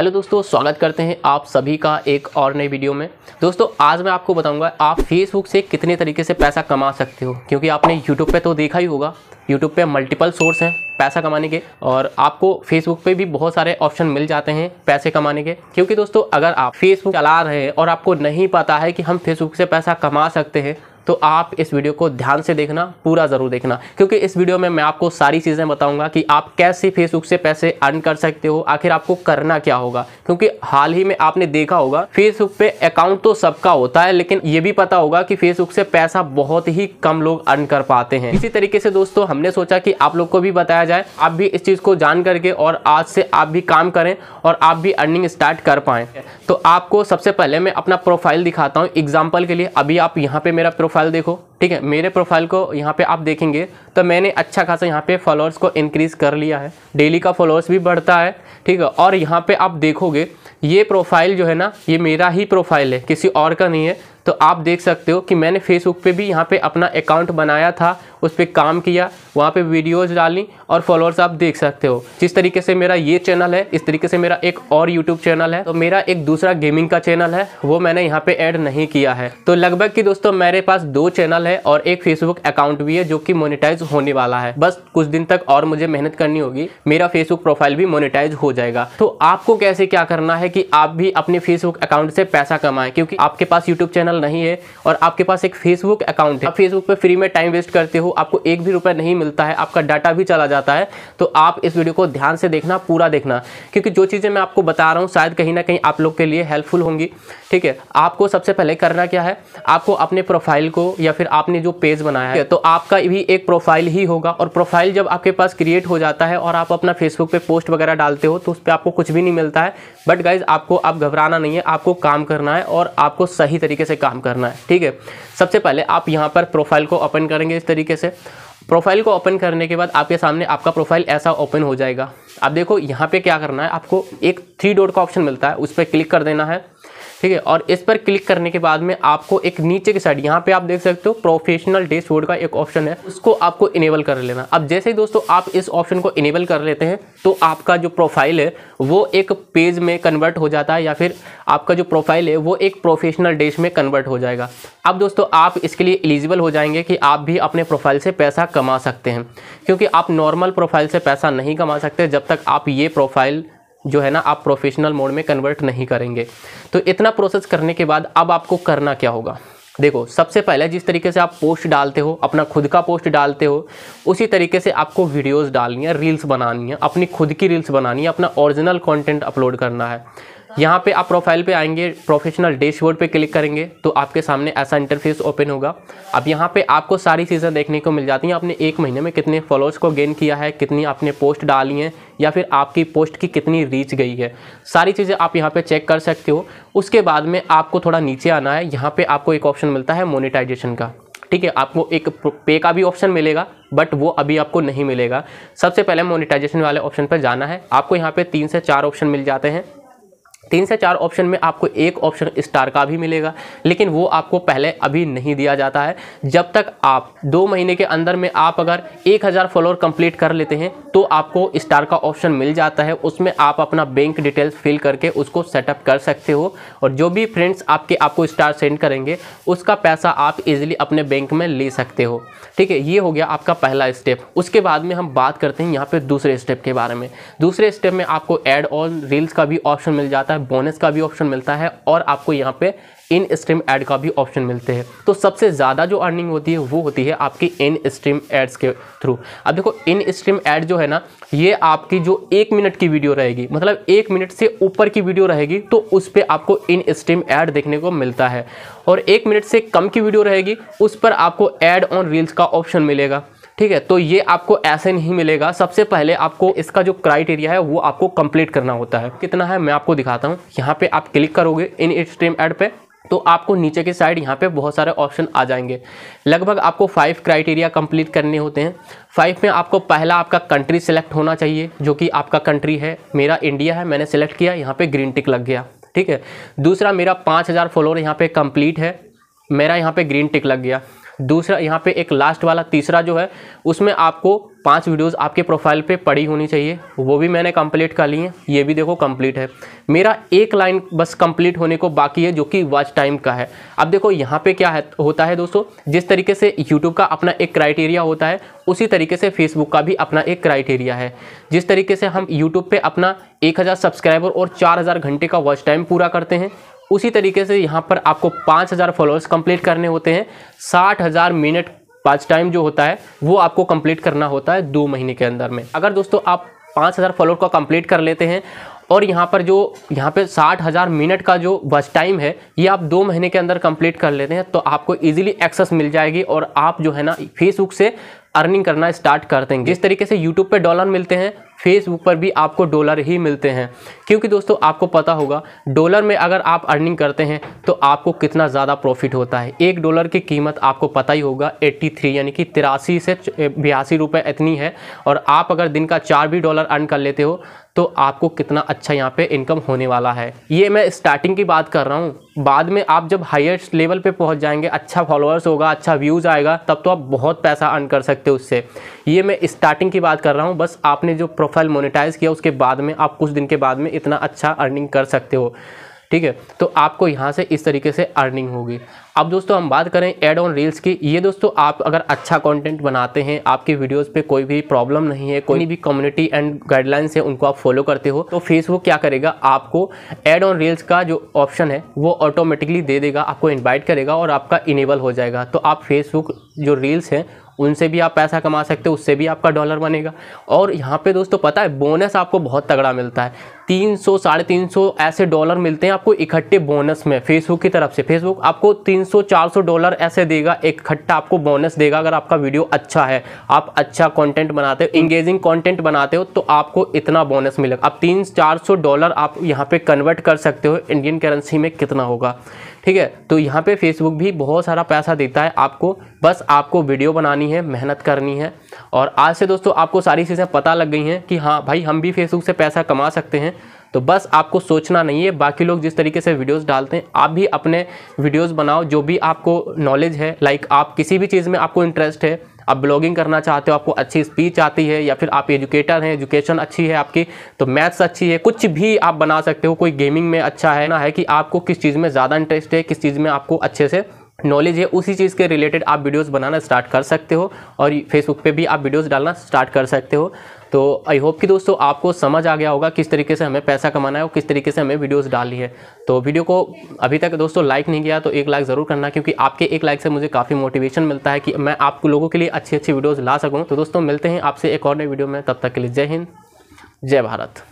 hello दोस्तों स्वागत करते हैं आप सभी का एक और नए वीडियो में दोस्तों आज मैं आपको बताऊंगा आप फेसबुक से कितने तरीके से पैसा कमा सकते हो क्योंकि आपने यूट्यूब पे तो देखा ही होगा यूट्यूब पे मल्टीपल सोर्स हैं पैसा कमाने के और आपको फेसबुक पे भी बहुत सारे ऑप्शन मिल जाते हैं पैसे कमाने के क्योंकि दोस्तों अगर आप फेसबुक चला रहे हैं और आपको नहीं पता है कि हम फेसबुक से पैसा कमा सकते हैं तो आप इस वीडियो को ध्यान से देखना पूरा ज़रूर देखना क्योंकि इस वीडियो में मैं आपको सारी चीज़ें बताऊंगा कि आप कैसे फेसबुक से पैसे अर्न कर सकते हो आखिर आपको करना क्या होगा क्योंकि हाल ही में आपने देखा होगा फेसबुक पे अकाउंट तो सबका होता है लेकिन ये भी पता होगा कि फेसबुक से पैसा बहुत ही कम लोग अर्न कर पाते हैं इसी तरीके से दोस्तों हमने सोचा कि आप लोग को भी बताया जाए आप भी इस चीज़ को जान करके और आज से आप भी काम करें और आप भी अर्निंग स्टार्ट कर पाएँ तो आपको सबसे पहले मैं अपना प्रोफाइल दिखाता हूँ एग्जाम्पल के लिए अभी आप यहाँ पर मेरा प्रोफाइल देखो ठीक है मेरे प्रोफाइल को यहाँ पे आप देखेंगे तो मैंने अच्छा खासा यहाँ पे फॉलोअर्स को इंक्रीज़ कर लिया है डेली का फॉलोअर्स भी बढ़ता है ठीक है और यहाँ पे आप देखोगे ये प्रोफाइल जो है ना ये मेरा ही प्रोफाइल है किसी और का नहीं है तो आप देख सकते हो कि मैंने फेसबुक पे भी यहाँ पे अपना अकाउंट बनाया था उस पर काम किया वहाँ पे वीडियोस डाली और फॉलोअर्स आप देख सकते हो जिस तरीके से मेरा ये चैनल है इस तरीके से मेरा एक और यूट्यूब चैनल है तो मेरा एक दूसरा गेमिंग का चैनल है वो मैंने यहाँ पे ऐड नहीं किया है तो लगभग कि दोस्तों मेरे पास दो चैनल है और एक फेसबुक अकाउंट भी है जो कि मोनिटाइज होने वाला है बस कुछ दिन तक और मुझे मेहनत करनी होगी मेरा फेसबुक प्रोफाइल भी मोनिटाइज हो जाएगा तो आपको कैसे क्या करना है कि आप भी अपने फेसबुक अकाउंट से पैसा कमाएं क्योंकि आपके पास यूट्यूब चैनल चैनल नहीं है और आपके पास एक फेसबुक अकाउंट है आप फेसबुक पे फ्री में टाइम वेस्ट करते हो आपको एक भी रुपया नहीं मिलता है आपका डाटा भी चला जाता है तो आप इस वीडियो को ध्यान से देखना पूरा देखना क्योंकि जो चीज़ें मैं आपको बता रहा हूँ शायद कहीं ना कहीं आप लोग के लिए हेल्पफुल होंगी ठीक है आपको सबसे पहले करना क्या है आपको अपने प्रोफाइल को या फिर आपने जो पेज बनाया है तो आपका भी एक प्रोफाइल ही होगा और प्रोफाइल जब आपके पास क्रिएट हो जाता है और आप अपना फेसबुक पर पोस्ट वगैरह डालते हो तो उस पर आपको कुछ भी नहीं मिलता है बट गाइज आपको आप घबराना नहीं है आपको काम करना है और आपको सही तरीके से काम करना है ठीक है सबसे पहले आप यहाँ पर प्रोफाइल को ओपन करेंगे इस तरीके से प्रोफाइल को ओपन करने के बाद आपके सामने आपका प्रोफाइल ऐसा ओपन हो जाएगा आप देखो यहाँ पे क्या करना है आपको एक थ्री डॉट का ऑप्शन मिलता है उस पर क्लिक कर देना है ठीक है और इस पर क्लिक करने के बाद में आपको एक नीचे की साइड यहाँ पे आप देख सकते हो प्रोफेशनल डैशबोर्ड का एक ऑप्शन है उसको आपको इनेबल कर लेना अब जैसे ही दोस्तों आप इस ऑप्शन को इनेबल कर लेते हैं तो आपका जो प्रोफाइल है वो एक पेज में कन्वर्ट हो जाता है या फिर आपका जो प्रोफाइल है वो एक प्रोफेशनल डैश में कन्वर्ट हो जाएगा अब दोस्तों आप इसके लिए एलिजिबल हो जाएंगे कि आप भी अपने प्रोफाइल से पैसा कमा सकते हैं क्योंकि आप नॉर्मल प्रोफाइल से पैसा नहीं कमा सकते जब तक आप ये प्रोफाइल जो है ना आप प्रोफेशनल मोड में कन्वर्ट नहीं करेंगे तो इतना प्रोसेस करने के बाद अब आपको करना क्या होगा देखो सबसे पहले जिस तरीके से आप पोस्ट डालते हो अपना खुद का पोस्ट डालते हो उसी तरीके से आपको वीडियोस डालनी है रील्स बनानी है अपनी खुद की रील्स बनानी है अपना ओरिजिनल कंटेंट अपलोड करना है यहाँ पे आप प्रोफाइल पे आएंगे प्रोफेशनल डैशबोर्ड पे क्लिक करेंगे तो आपके सामने ऐसा इंटरफेस ओपन होगा अब यहाँ पे आपको सारी चीज़ें देखने को मिल जाती हैं आपने एक महीने में कितने फॉलोअर्स को गेन किया है कितनी आपने पोस्ट डाली हैं या फिर आपकी पोस्ट की कितनी रीच गई है सारी चीज़ें आप यहाँ पर चेक कर सकते हो उसके बाद में आपको थोड़ा नीचे आना है यहाँ पर आपको एक ऑप्शन मिलता है मोनिटाइजेशन का ठीक है आपको एक पे का भी ऑप्शन मिलेगा बट वो अभी आपको नहीं मिलेगा सबसे पहले मोनिटाइजेशन वाले ऑप्शन पर जाना है आपको यहाँ पे तीन से चार ऑप्शन मिल जाते हैं तीन से चार ऑप्शन में आपको एक ऑप्शन स्टार का भी मिलेगा लेकिन वो आपको पहले अभी नहीं दिया जाता है जब तक आप दो महीने के अंदर में आप अगर एक हज़ार फॉलोअर कंप्लीट कर लेते हैं तो आपको स्टार का ऑप्शन मिल जाता है उसमें आप अपना बैंक डिटेल्स फिल करके उसको सेटअप कर सकते हो और जो भी फ्रेंड्स आपके आपको स्टार सेंड करेंगे उसका पैसा आप इजिली अपने बैंक में ले सकते हो ठीक है ये हो गया आपका पहला स्टेप उसके बाद में हम बात करते हैं यहाँ पर दूसरे स्टेप के बारे में दूसरे स्टेप में आपको एड ऑन रील्स का भी ऑप्शन मिल जाता है है बोनस का भी ऑप्शन मिलता है और आपको यहाँ पे इन स्ट्रीम एड का भी ऑप्शन मिलते हैं तो सबसे ज़्यादा जो अर्निंग होती है वो होती है आपकी इन स्ट्रीम एड्स के थ्रू अब देखो इन स्ट्रीम एड जो है ना ये आपकी जो एक मिनट की वीडियो रहेगी मतलब एक मिनट से ऊपर की वीडियो रहेगी तो उस पर आपको इन स्ट्रीम एड देखने को मिलता है और एक मिनट से कम की वीडियो रहेगी उस पर आपको एड ऑन रील्स का ऑप्शन मिलेगा ठीक है तो ये आपको ऐसे नहीं मिलेगा सबसे पहले आपको इसका जो क्राइटेरिया है वो आपको कंप्लीट करना होता है कितना है मैं आपको दिखाता हूँ यहाँ पे आप क्लिक करोगे इन स्ट्रीम एड पे तो आपको नीचे के साइड यहाँ पे बहुत सारे ऑप्शन आ जाएंगे लगभग आपको फाइव क्राइटेरिया कंप्लीट करने होते हैं फाइव में आपको पहला आपका कंट्री सेलेक्ट होना चाहिए जो कि आपका कंट्री है मेरा इंडिया है मैंने सेलेक्ट किया यहाँ पे ग्रीन टिक लग गया ठीक है दूसरा मेरा पाँच हज़ार फॉलोअर यहाँ पे कंप्लीट है मेरा यहाँ पे ग्रीन टिक लग गया दूसरा यहाँ पे एक लास्ट वाला तीसरा जो है उसमें आपको पांच वीडियोस आपके प्रोफाइल पे पड़ी होनी चाहिए वो भी मैंने कंप्लीट कर ली है ये भी देखो कंप्लीट है मेरा एक लाइन बस कंप्लीट होने को बाकी है जो कि वॉच टाइम का है अब देखो यहाँ पे क्या है होता है दोस्तों जिस तरीके से यूट्यूब का अपना एक क्राइटेरिया होता है उसी तरीके से फेसबुक का भी अपना एक क्राइटेरिया है जिस तरीके से हम यूट्यूब पर अपना एक सब्सक्राइबर और चार घंटे का वॉच टाइम पूरा करते हैं उसी तरीके से यहाँ पर आपको पाँच हज़ार फॉलोअर्स कंप्लीट करने होते हैं साठ हज़ार मिनट पाँच टाइम जो होता है वो आपको कंप्लीट करना होता है दो महीने के अंदर में अगर दोस्तों आप पाँच हज़ार फॉलोअर को कंप्लीट कर लेते हैं और यहाँ पर जो यहाँ पे साठ हज़ार मिनट का जो बस टाइम है ये आप दो महीने के अंदर कंप्लीट कर लेते हैं तो आपको इजीली एक्सेस मिल जाएगी और आप जो है ना फेसबुक से अर्निंग करना स्टार्ट कर देंगे जिस तरीके से यूट्यूब पे डॉलर मिलते हैं फेसबुक पर भी आपको डॉलर ही मिलते हैं क्योंकि दोस्तों आपको पता होगा डॉलर में अगर आप अर्निंग करते हैं तो आपको कितना ज़्यादा प्रॉफिट होता है एक डॉलर की कीमत आपको पता ही होगा 83 यानी कि तिरासी से बयासी रुपये इतनी है और आप अगर दिन का चार भी डॉलर अर्न कर लेते हो तो आपको कितना अच्छा यहाँ पे इनकम होने वाला है ये मैं स्टार्टिंग की बात कर रहा हूँ बाद में आप जब हाइस्ट लेवल पे पहुँच जाएंगे अच्छा फॉलोअर्स होगा अच्छा व्यूज़ आएगा तब तो आप बहुत पैसा अर्न कर सकते हो उससे ये मैं स्टार्टिंग की बात कर रहा हूँ बस आपने जो प्रोफाइल मोनिटाइज किया उसके बाद में आप कुछ दिन के बाद में इतना अच्छा अर्निंग कर सकते हो ठीक है तो आपको यहाँ से इस तरीके से अर्निंग होगी अब दोस्तों हम बात करें एड ऑन रील्स की ये दोस्तों आप अगर अच्छा कंटेंट बनाते हैं आपकी वीडियोस पे कोई भी प्रॉब्लम नहीं है कोई भी कम्युनिटी एंड गाइडलाइंस है उनको आप फॉलो करते हो तो फेसबुक क्या करेगा आपको एड ऑन रील्स का जो ऑप्शन है वो ऑटोमेटिकली दे देगा आपको इन्वाइट करेगा और आपका इनेबल हो जाएगा तो आप फेसबुक जो रील्स हैं उनसे भी आप पैसा कमा सकते हो उससे भी आपका डॉलर बनेगा और यहाँ पे दोस्तों पता है बोनस आपको बहुत तगड़ा मिलता है तीन सौ साढ़े तीन सौ ऐसे डॉलर मिलते हैं आपको इकट्ठे बोनस में फेसबुक की तरफ से फेसबुक आपको तीन सौ चार सौ डॉलर ऐसे देगा इकट्ठा आपको बोनस देगा अगर आपका वीडियो अच्छा है आप अच्छा कंटेंट बनाते हो इंगेजिंग कंटेंट बनाते हो तो आपको इतना बोनस मिलेगा आप तीन चार सौ डॉलर आप यहाँ पर कन्वर्ट कर सकते हो इंडियन करेंसी में कितना होगा ठीक है तो यहाँ पर फेसबुक भी बहुत सारा पैसा देता है आपको बस आपको वीडियो बनानी है मेहनत करनी है और आज से दोस्तों आपको सारी चीज़ें पता लग गई हैं कि हाँ भाई हम भी फेसबुक से पैसा कमा सकते हैं तो बस आपको सोचना नहीं है बाकी लोग जिस तरीके से वीडियोस डालते हैं आप भी अपने वीडियोस बनाओ जो भी आपको नॉलेज है लाइक आप किसी भी चीज़ में आपको इंटरेस्ट है आप ब्लॉगिंग करना चाहते हो आपको अच्छी स्पीच आती है या फिर आप एजुकेटर हैं एजुकेशन अच्छी है आपकी तो मैथ्स अच्छी है कुछ भी आप बना सकते हो कोई गेमिंग में अच्छा है ना है कि आपको किस चीज़ में ज़्यादा इंटरेस्ट है किस चीज़ में आपको अच्छे से नॉलेज है उसी चीज़ के रिलेटेड आप वीडियोस बनाना स्टार्ट कर सकते हो और फेसबुक पे भी आप वीडियोस डालना स्टार्ट कर सकते हो तो आई होप कि दोस्तों आपको समझ आ गया होगा किस तरीके से हमें पैसा कमाना है और किस तरीके से हमें वीडियोस डालनी है तो वीडियो को अभी तक दोस्तों लाइक नहीं किया तो एक लाइक ज़रूर करना क्योंकि आपके एक लाइक से मुझे काफ़ी मोटिवेशन मिलता है कि मैं आप लोगों के लिए अच्छी अच्छी वीडियोज़ ला सकूँ तो दोस्तों मिलते हैं आपसे एक और नई वीडियो में तब तक के लिए जय हिंद जय भारत